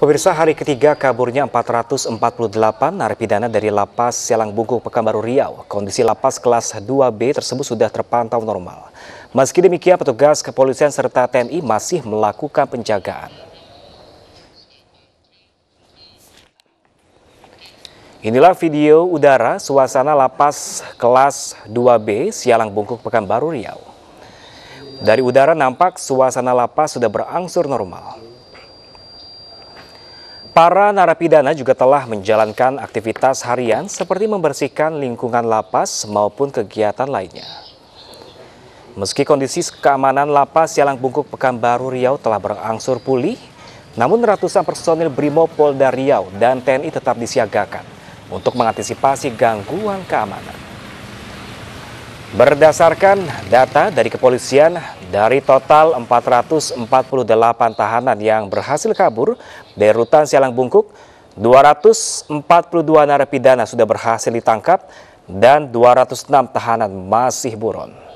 Pemirsa hari ketiga kaburnya 448 narapidana dari Lapas Sialang Bungkuk Pekanbaru Riau. Kondisi Lapas kelas 2B tersebut sudah terpantau normal. Meski demikian petugas kepolisian serta TNI masih melakukan penjagaan. Inilah video udara suasana Lapas kelas 2B Sialang Bungkuk Pekanbaru Riau. Dari udara nampak suasana lapas sudah berangsur normal. Para narapidana juga telah menjalankan aktivitas harian seperti membersihkan lingkungan lapas maupun kegiatan lainnya. Meski kondisi keamanan lapas Yalang Bungkuk Pekanbaru Riau telah berangsur pulih, namun ratusan personil Brimo Polda Riau dan TNI tetap disiagakan untuk mengantisipasi gangguan keamanan. Berdasarkan data dari kepolisian, dari total 448 tahanan yang berhasil kabur dari rutan Sialang Bungkuk, 242 narapidana sudah berhasil ditangkap dan 206 tahanan masih buron.